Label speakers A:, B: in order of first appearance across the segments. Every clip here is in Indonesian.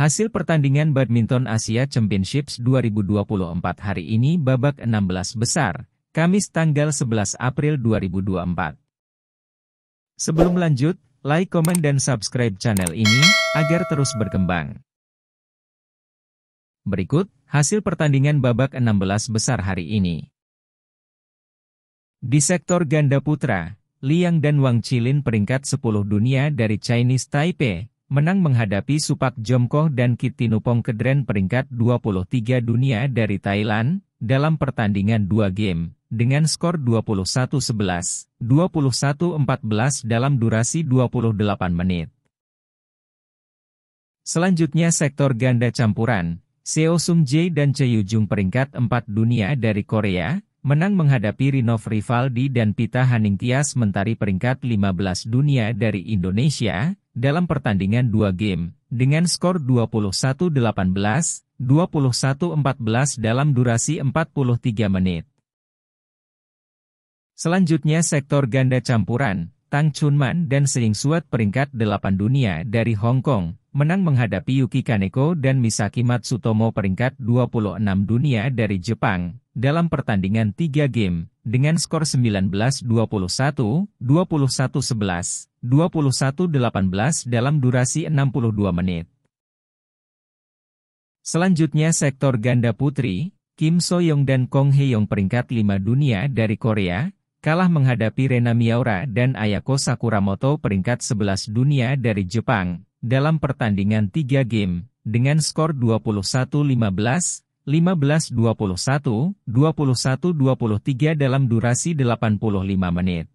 A: Hasil pertandingan Badminton Asia Championships 2024 hari ini babak 16 besar, Kamis tanggal 11 April 2024. Sebelum lanjut, like, komen, dan subscribe channel ini, agar terus berkembang. Berikut, hasil pertandingan babak 16 besar hari ini. Di sektor ganda putra, Liang dan Wang Chilin peringkat 10 dunia dari Chinese Taipei, menang menghadapi Supak Jomkoh dan Kitinupong Kedren peringkat 23 dunia dari Thailand, dalam pertandingan dua game, dengan skor 21-11, 21-14 dalam durasi 28 menit. Selanjutnya sektor ganda campuran, Seo Sung Jae dan Choi Jung peringkat 4 dunia dari Korea, menang menghadapi Rinov Rivaldi dan Pita Haningtyas mentari peringkat 15 dunia dari Indonesia dalam pertandingan dua game dengan skor 21-18, 21-14 dalam durasi 43 menit. Selanjutnya sektor ganda campuran, Tang Chunman dan Seing Suat peringkat 8 dunia dari Hong Kong, menang menghadapi Yuki Kaneko dan Misaki Matsutomo peringkat 26 dunia dari Jepang, dalam pertandingan 3 game, dengan skor 19-21, 21-11, 21-18 dalam durasi 62 menit. Selanjutnya sektor ganda putri, Kim So-young dan Kong Hee Young peringkat 5 dunia dari Korea, kalah menghadapi Rena Miaura dan Ayako Sakuramoto peringkat 11 dunia dari Jepang, dalam pertandingan 3 game, dengan skor 21-15, 15-21, 21-23 dalam durasi 85 menit.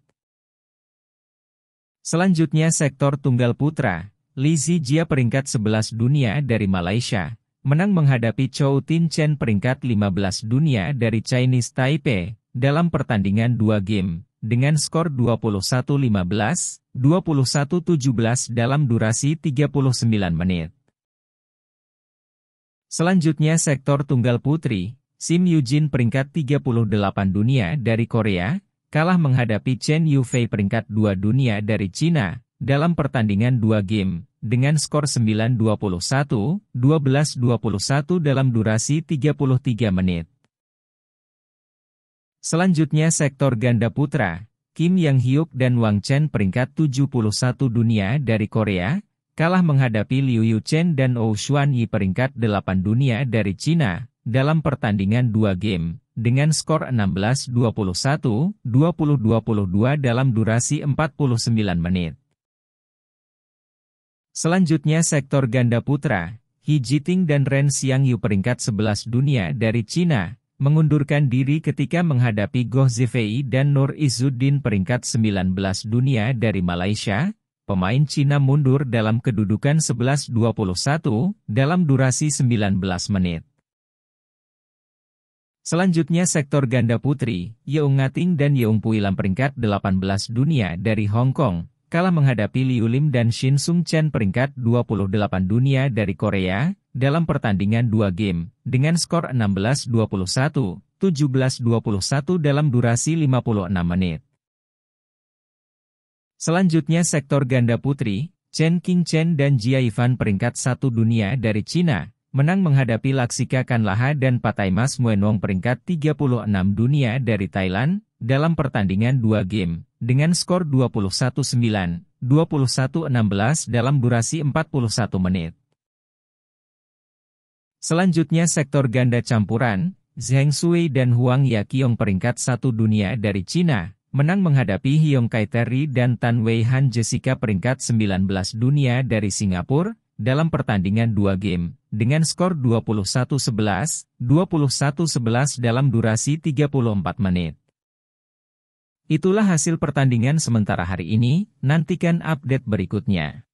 A: Selanjutnya sektor tunggal putra, Li Jia peringkat 11 dunia dari Malaysia, menang menghadapi Chou Tin Chen peringkat 15 dunia dari Chinese Taipei, dalam pertandingan 2 game, dengan skor 21-15, 21-17 dalam durasi 39 menit. Selanjutnya sektor tunggal putri, Sim Yujin peringkat 38 dunia dari Korea, kalah menghadapi Chen Yufei peringkat 2 dunia dari China, dalam pertandingan 2 game, dengan skor 9-21, 12-21 dalam durasi 33 menit. Selanjutnya sektor ganda putra, Kim Yang Hyuk dan Wang Chen peringkat 71 dunia dari Korea, kalah menghadapi Liu Yuchen dan Ou Xuan Yi peringkat 8 dunia dari China dalam pertandingan dua game, dengan skor 16-21, 20-22 dalam durasi 49 menit. Selanjutnya sektor ganda putra, He Jiting dan Ren Xiang Yu peringkat 11 dunia dari China, mengundurkan diri ketika menghadapi Goh Zifei dan Nur Izzuddin peringkat 19 dunia dari Malaysia, pemain Cina mundur dalam kedudukan 11-21 dalam durasi 19 menit. Selanjutnya sektor ganda putri, Yeung Ngating dan Yeung Pui Lam peringkat 18 dunia dari Hong Kong, kalah menghadapi Liu Lim dan Shin Sung Chen peringkat 28 dunia dari Korea, dalam pertandingan dua game, dengan skor 16-21, 17-21 dalam durasi 56 menit. Selanjutnya sektor ganda putri, Chen Qingchen dan Jia Yifan peringkat satu dunia dari China menang menghadapi Laksika Kanlaha dan Patai Mas Muenong peringkat 36 dunia dari Thailand, dalam pertandingan dua game, dengan skor 21-9, 21-16 dalam durasi 41 menit. Selanjutnya sektor ganda campuran, Zheng Sui dan Huang Yaqiong peringkat satu dunia dari China menang menghadapi Hyong Kai Terry dan Tan Wei Han Jessica peringkat 19 dunia dari Singapura dalam pertandingan dua game, dengan skor 21-11, 21-11 dalam durasi 34 menit. Itulah hasil pertandingan sementara hari ini, nantikan update berikutnya.